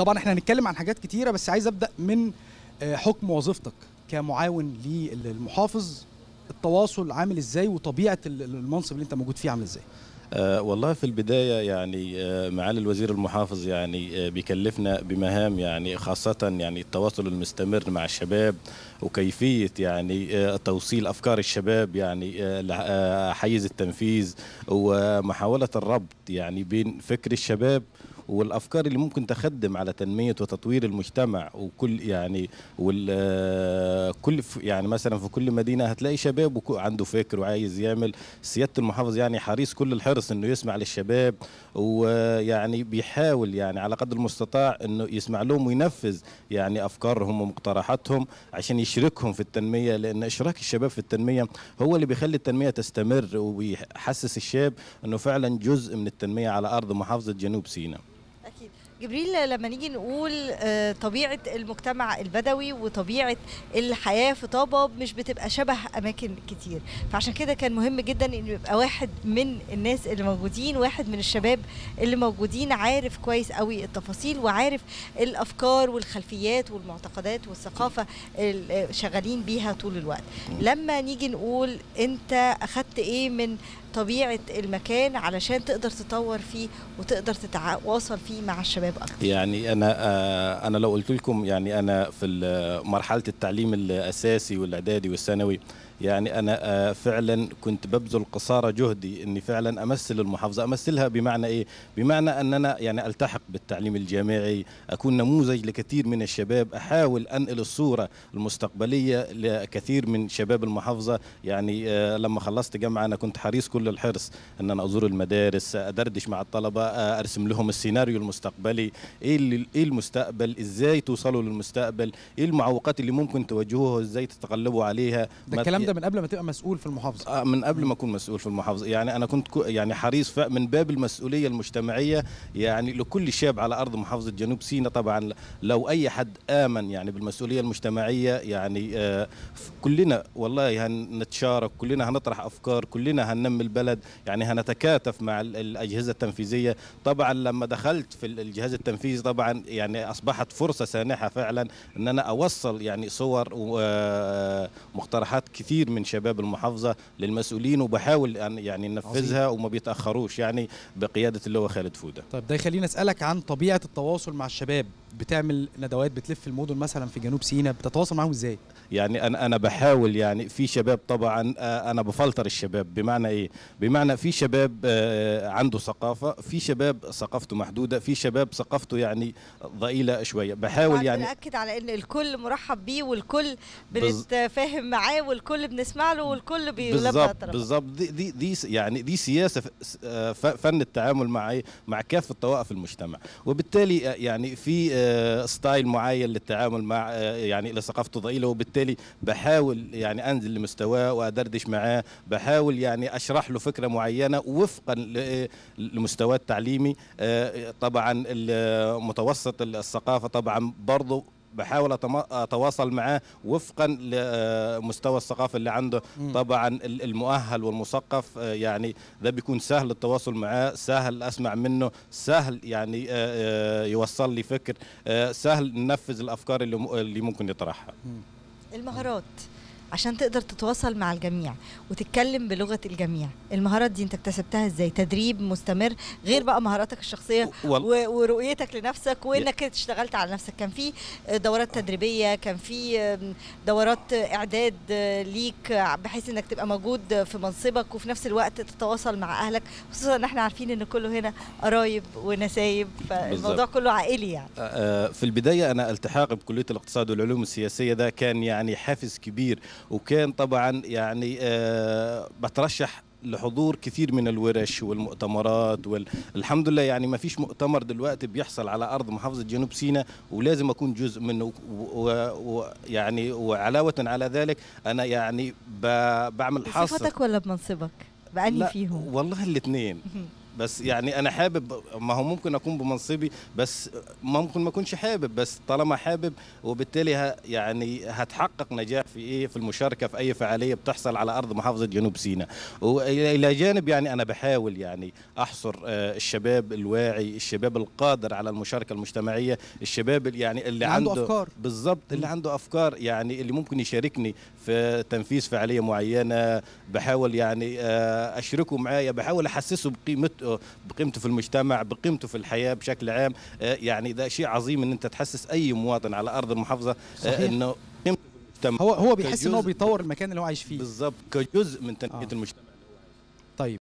طبعا احنا هنتكلم عن حاجات كتيره بس عايز ابدا من آه، حكم وظيفتك كمعاون للمحافظ التواصل عامل ازاي وطبيعه المنصب اللي انت موجود فيه عامل ازاي آه، والله في البداية يعني آه، معالي الوزير المحافظ يعني بيكلفنا بمهام يعني خاصة يعني التواصل المستمر مع الشباب وكيفية يعني توصيل أفكار الشباب يعني حيز التنفيذ ومحاولة الربط يعني بين فكر الشباب والافكار اللي ممكن تخدم على تنميه وتطوير المجتمع وكل يعني آه، كل يعني مثلا في كل مدينه هتلاقي شباب عنده فكر وعايز يعمل سياده المحافظ يعني حريص كل الحرص انه يسمع للشباب ويعني بيحاول يعني على قدر المستطاع انه يسمع لهم وينفذ يعني افكارهم ومقترحاتهم عشان يشركهم في التنميه لان اشراك الشباب في التنميه هو اللي بيخلي التنميه تستمر وبيحسس الشاب انه فعلا جزء من التنميه على ارض محافظه جنوب سيناء جبريل لما نيجي نقول آه، طبيعة المجتمع البدوي وطبيعة الحياة في طابة مش بتبقى شبه أماكن كتير فعشان كده كان مهم جدا إنه يبقى واحد من الناس اللي موجودين واحد من الشباب اللي موجودين عارف كويس قوي التفاصيل وعارف الأفكار والخلفيات والمعتقدات والثقافة اللي شغالين بيها طول الوقت لما نيجي نقول أنت أخدت إيه من طبيعه المكان علشان تقدر تطور فيه وتقدر تتواصل فيه مع الشباب اكتر يعني انا آه، انا لو قلت لكم يعني انا في مرحله التعليم الاساسي والاعدادي والثانوي يعني انا آه، فعلا كنت ببذل قصارى جهدي اني فعلا امثل المحافظه امثلها بمعنى ايه بمعنى ان انا يعني التحق بالتعليم الجامعي اكون نموذج لكثير من الشباب احاول انقل الصوره المستقبليه لكثير من شباب المحافظه يعني آه، لما خلصت جامعه انا كنت حريص كل الحرص ان انا ازور المدارس ادردش مع الطلبه آه، ارسم لهم السيناريو المستقبلي ايه ايه المستقبل ازاي توصلوا للمستقبل ايه المعوقات اللي ممكن تواجهوها ازاي تتغلبوا عليها ده الكلام كده من قبل ما تبقى مسؤول في المحافظه آه من قبل ما اكون مسؤول في المحافظه يعني انا كنت يعني حريص من باب المسؤوليه المجتمعيه يعني لكل شاب على ارض محافظه جنوب سيناء طبعا لو اي حد امن يعني بالمسؤوليه المجتمعيه يعني آه كلنا والله هنتشارك كلنا هنطرح افكار كلنا هننمي البلد يعني هنتكاتف مع الاجهزه التنفيذيه طبعا لما دخلت في الجهاز التنفيذي طبعا يعني اصبحت فرصه سانحه فعلا ان انا اوصل يعني صور ومقترحات آه، كثير كتير من شباب المحافظه للمسؤولين وبحاول ان يعني ننفذها وما بيتاخروش يعني بقياده اللواء خالد فوده. طيب ده يخليني اسالك عن طبيعه التواصل مع الشباب بتعمل ندوات بتلف المدن مثلا في جنوب سيناء بتتواصل معاهم ازاي؟ يعني انا انا بحاول يعني في شباب طبعا آه، انا بفلتر الشباب بمعنى ايه؟ بمعنى في شباب آه، عنده ثقافه، في شباب ثقافته محدوده، في شباب ثقافته يعني ضئيله شويه، بحاول يعني اكد على ان الكل مرحب بيه والكل بنتفاهم معاه والكل بنسمع له والكل بيلبى بالظبط دي, دي دي يعني دي سياسه آه، فن التعامل مع إيه؟ مع كافه طوائف المجتمع وبالتالي آه، يعني في آه، ستايل معين للتعامل مع يعني لثقافته ثقافته ضئيله وبالتالي بحاول يعني انزل لمستواه وادردش معاه بحاول يعني اشرح له فكره معينه وفقا لمستواه التعليمي طبعا متوسط الثقافه طبعا برضه بحاول اتواصل معاه وفقا لمستوى الثقافه اللي عنده م. طبعا المؤهل والمثقف آه، يعني ده بيكون سهل التواصل معاه سهل اسمع منه سهل يعني آه، آه، يوصل لي فكر سهل ننفذ الافكار اللي ممكن يطرحها المهارات عشان تقدر تتواصل مع الجميع وتتكلم بلغه الجميع المهارات دي انت اكتسبتها ازاي تدريب مستمر غير بقى مهاراتك الشخصيه ورؤيتك لنفسك وانك اشتغلت على نفسك كان في دورات تدريبيه كان في دورات اعداد آه، ليك بحيث انك تبقى موجود في منصبك وفي نفس الوقت تتواصل مع اهلك خصوصا ان احنا عارفين ان كله هنا قرايب ونسايب فالموضوع كله عائلي يعني آه، آه، في البدايه انا التحاقي بكليه الاقتصاد والعلوم السياسيه ده كان يعني حافز كبير وكان طبعا يعني آه، بترشح لحضور كثير من الورش والمؤتمرات والحمد لله يعني ما فيش مؤتمر دلوقتي بيحصل على ارض محافظه جنوب سيناء ولازم اكون جزء منه ويعني و... و... يعني وعلاوه على ذلك انا يعني ب... بعمل حصر بصفتك ولا بمنصبك؟ بأني فيهم والله الاثنين بس يعني انا حابب ما هو ممكن اكون بمنصبي بس ممكن ما اكونش حابب بس طالما حابب وبالتالي ه يعني هتحقق نجاح في ايه في المشاركه في اي فعاليه بتحصل على ارض محافظه جنوب سيناء والى جانب يعني انا بحاول يعني احصر آه، الشباب الواعي الشباب القادر على المشاركه المجتمعيه الشباب يعني اللي عنده, عنده افكار بالظبط اللي عنده افكار يعني اللي ممكن يشاركني في تنفيذ فعاليه معينه بحاول يعني آه، اشركه معايا بحاول احسسه بقيمته بقيمته في المجتمع بقيمته في الحياه بشكل عام آه، يعني ده شيء عظيم ان انت تحسس اي مواطن على ارض المحافظه آه، صحيح. انه قيمته في المجتمع هو هو بيحس انه بيطور المكان اللي هو عايش فيه بالظبط كجزء من تنميه آه. المجتمع